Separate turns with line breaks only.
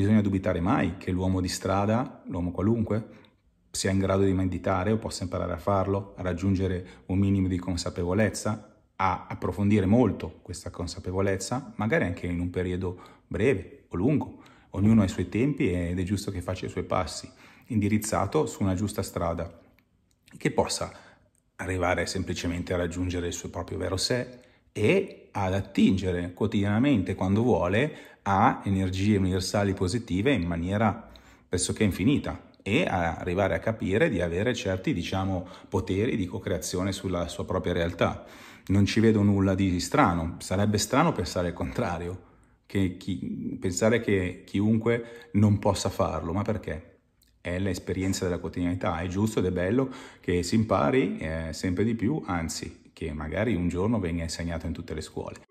bisogna dubitare mai che l'uomo di strada, l'uomo qualunque, sia in grado di meditare o possa imparare a farlo, a raggiungere un minimo di consapevolezza, a approfondire molto questa consapevolezza, magari anche in un periodo breve o lungo. Ognuno ha i suoi tempi ed è giusto che faccia i suoi passi, indirizzato su una giusta strada, che possa arrivare semplicemente a raggiungere il suo proprio vero sé, e ad attingere quotidianamente, quando vuole, a energie universali positive in maniera pressoché infinita e a arrivare a capire di avere certi, diciamo, poteri di co-creazione sulla sua propria realtà. Non ci vedo nulla di strano, sarebbe strano pensare il contrario, che chi, pensare che chiunque non possa farlo, ma perché? È l'esperienza della quotidianità, è giusto ed è bello che si impari eh, sempre di più, anzi che magari un giorno venga insegnato in tutte le scuole.